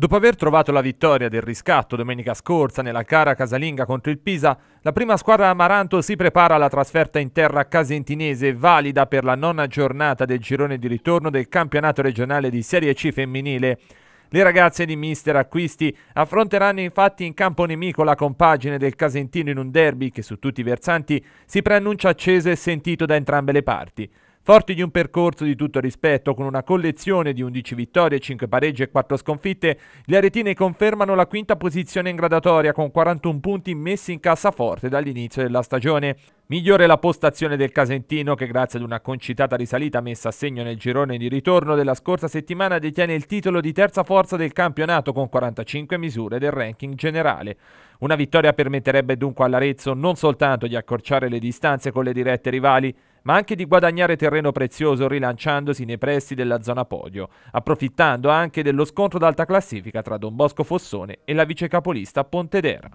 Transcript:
Dopo aver trovato la vittoria del riscatto domenica scorsa nella cara casalinga contro il Pisa, la prima squadra Amaranto si prepara alla trasferta in terra casentinese valida per la nona giornata del girone di ritorno del campionato regionale di Serie C femminile. Le ragazze di Mister Acquisti affronteranno infatti in campo nemico la compagine del Casentino in un derby che su tutti i versanti si preannuncia acceso e sentito da entrambe le parti. Forti di un percorso di tutto rispetto, con una collezione di 11 vittorie, 5 pareggi e 4 sconfitte, le aretine confermano la quinta posizione in gradatoria con 41 punti messi in cassaforte dall'inizio della stagione. Migliore la postazione del Casentino che grazie ad una concitata risalita messa a segno nel girone di ritorno della scorsa settimana detiene il titolo di terza forza del campionato con 45 misure del ranking generale. Una vittoria permetterebbe dunque all'Arezzo non soltanto di accorciare le distanze con le dirette rivali, ma anche di guadagnare terreno prezioso rilanciandosi nei pressi della zona podio, approfittando anche dello scontro d'alta classifica tra Don Bosco Fossone e la vicecapolista Pontedera.